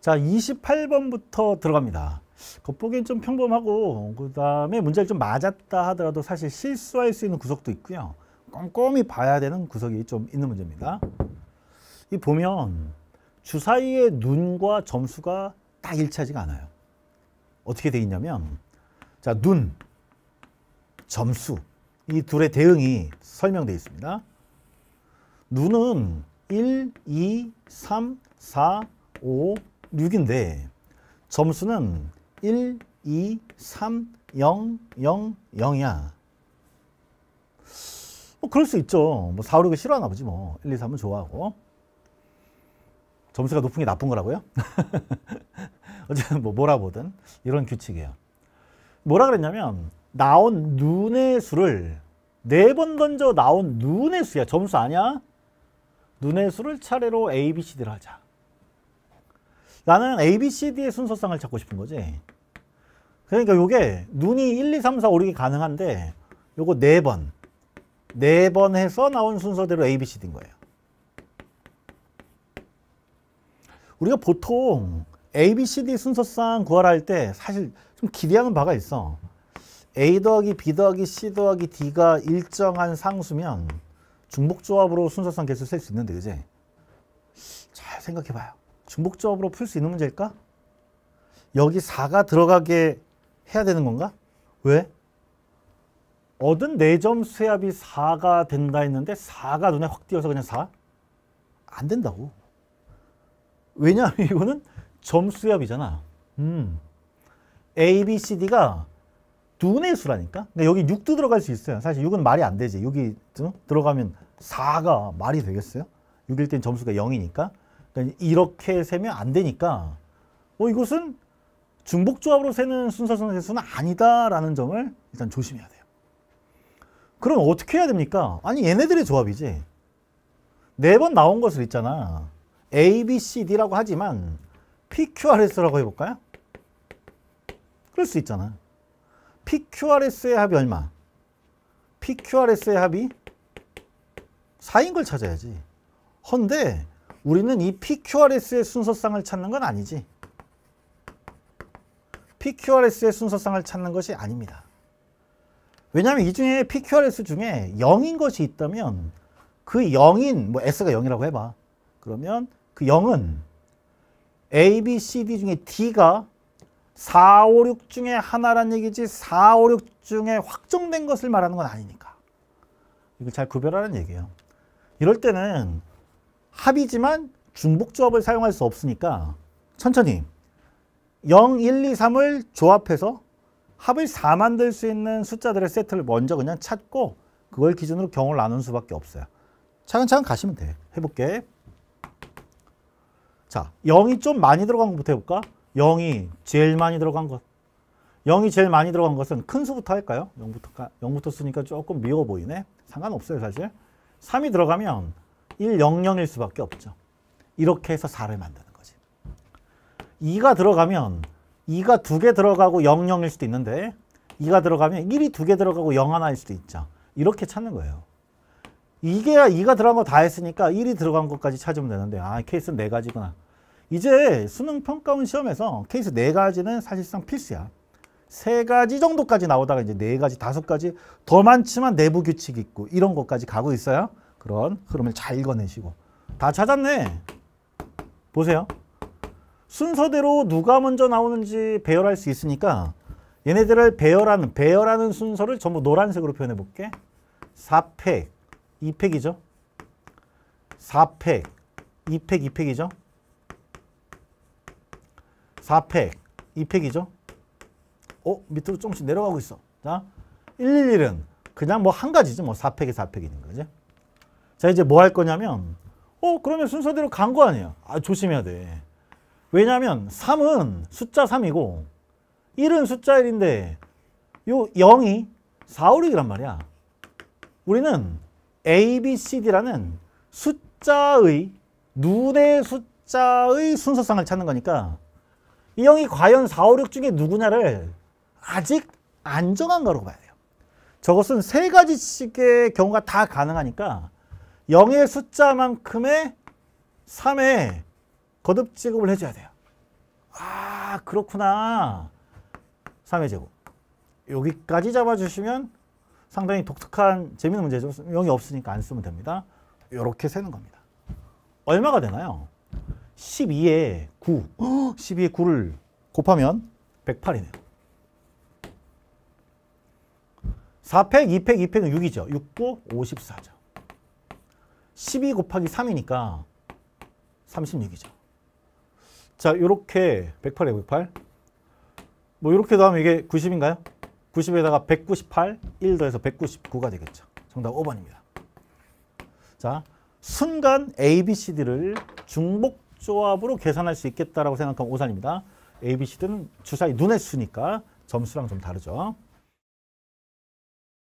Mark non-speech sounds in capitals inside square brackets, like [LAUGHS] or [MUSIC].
자 28번부터 들어갑니다. 겉보기엔 그 좀 평범하고 그 다음에 문제를 좀 맞았다 하더라도 사실 실수할 수 있는 구석도 있고요. 꼼꼼히 봐야 되는 구석이 좀 있는 문제입니다. 이 보면 주사위의 눈과 점수가 딱 일치하지가 않아요. 어떻게 돼 있냐면 자 눈, 점수 이 둘의 대응이 설명되어 있습니다. 눈은 1, 2, 3, 4, 5, 6인데 점수는 1, 2, 3, 0, 0, 0이야. 뭐 그럴 수 있죠. 뭐 4, 5, 6을 싫어하나 보지 뭐. 1, 2, 3은 좋아하고. 점수가 높은 게 나쁜 거라고요? [LAUGHS] 어쨌든 뭐 뭐라 보든 이런 규칙이에요. 뭐라 그랬냐면 나온 눈의 수를 네 번 던져 나온 눈의 수야. 점수 아니야? 눈의 수를 차례로 A, B, C, D를 하자. 나는 A, B, C, D의 순서상을 찾고 싶은 거지. 그러니까 요게 눈이 1, 2, 3, 4, 5, 6이 가능한데 요거 4번. 4번 해서 나온 순서대로 A, B, C, D인 거예요. 우리가 보통 A, B, C, D 순서상 구할할 때 사실 좀 기대하는 바가 있어. A 더하기 B 더하기 C 더하기 D가 일정한 상수면 중복조합으로 순서상 개수 셀 수 있는데 그지? 잘 생각해봐요. 중복적으로 풀 수 있는 문제일까? 여기 4가 들어가게 해야 되는 건가? 왜? 얻은 4점 수압이 4가 된다 했는데 4가 눈에 확 띄어서 그냥 4? 안 된다고. 왜냐하면 이거는 점수압이잖아. 음. A, B, C, D가 눈의 수라니까. 근데 그러니까 여기 6도 들어갈 수 있어요. 사실 6은 말이 안 되지. 6이 들어가면 4가 말이 되겠어요? 6일 땐 점수가 0이니까. 그러니까 이렇게 세면 안 되니까 뭐 이것은 중복조합으로 세는 순서선에서는 아니다라는 점을 일단 조심해야 돼요. 그럼 어떻게 해야 됩니까? 아니 얘네들의 조합이지. 네 번 나온 것을 있잖아. A, B, C, D라고 하지만 PQRS라고 해볼까요? 그럴 수 있잖아. PQRS의 합이 얼마? PQRS의 합이 4인 걸 찾아야지. 헌데 우리는 이 PQRS의 순서상을 찾는 건 아니지. PQRS의 순서상을 찾는 것이 아닙니다. 왜냐하면 이 중에 PQRS 중에 0인 것이 있다면 그 0인, 뭐 S가 0이라고 해봐. 그러면 그 0은 A, B, C, D 중에 D가 4, 5, 6 중에 하나란 얘기지 4, 5, 6 중에 확정된 것을 말하는 건 아니니까. 이걸 잘 구별하라는 얘기예요. 이럴 때는 합이지만 중복 조합을 사용할 수 없으니까 천천히 0, 1, 2, 3을 조합해서 합을 4 만들 수 있는 숫자들의 세트를 먼저 그냥 찾고 그걸 기준으로 경우를 나눈 수밖에 없어요. 차근차근 가시면 돼. 해볼게. 자, 0이 좀 많이 들어간 것부터 해볼까? 0이 제일 많이 들어간 것. 0이 제일 많이 들어간 것은 큰 수부터 할까요? 0부터, 0부터 쓰니까 조금 미워 보이네. 상관없어요, 사실. 3이 들어가면 100일 수밖에 없죠. 이렇게 해서 4를 만드는 거지. 2가 들어가면 2가 두 개 들어가고 00일 수도 있는데 2가 들어가면 1이 두 개 들어가고 0 하나일 수도 있죠. 이렇게 찾는 거예요. 이게 2가 들어간 거 다 했으니까 1이 들어간 것까지 찾으면 되는데 아케이스 4가지구나. 이제 수능 평가원 시험에서 케이스 4가지는 사실상 필수야. 3가지 정도까지 나오다가 이제 4가지, 5가지 더 많지만 내부 규칙 있고 이런 것까지 가고 있어요 그런 흐름을 잘 읽어내시고 다 찾았네. 보세요. 순서대로 누가 먼저 나오는지 배열할 수 있으니까 얘네들을 배열하는 배열하는 순서를 전부 노란색으로 표현해 볼게. 4팩, 2팩이죠. 4팩, 2팩, 2팩이죠. 4팩, 2팩이죠. 어? 밑으로 조금씩 내려가고 있어. 자, 111은 그냥 뭐 한 가지지 뭐 4팩에 4팩 있는 거지. 자 이제 뭐 할 거냐면 어 그러면 순서대로 간 거 아니야. 아 조심해야 돼. 왜냐면 3은 숫자 3이고 1은 숫자 1인데 요 0이 4, 5, 6이란 말이야. 우리는 A, B, C, D라는 숫자의 누대 숫자의 순서상을 찾는 거니까 이 형이 과연 4, 5, 6 중에 누구냐를 아직 안정한 거라고 봐야 돼요. 저것은 세 가지씩의 경우가 다 가능하니까 0의 숫자만큼의 3의 거듭 지급을 해줘야 돼요. 아 그렇구나. 3의 제곱. 여기까지 잡아주시면 상당히 독특한 재미있는 문제죠. 0이 없으니까 안 쓰면 됩니다. 이렇게 세는 겁니다. 얼마가 되나요? 12에 9. 12에 9를 곱하면 108이네요. 4팩, 2팩, 2팩은 6이죠. 6도 54죠. 12 곱하기 3이니까 36이죠. 자, 요렇게 108에 108. 뭐 요렇게 더하면 이게 90인가요? 90에다가 198, 1 더해서 199가 되겠죠. 정답 5번입니다. 자, 순간 A, B, C, D를 중복 조합으로 계산할 수 있겠다라고 생각하 오산입니다. A, B, C, D는 주사위 눈의 수니까 점수랑 좀 다르죠.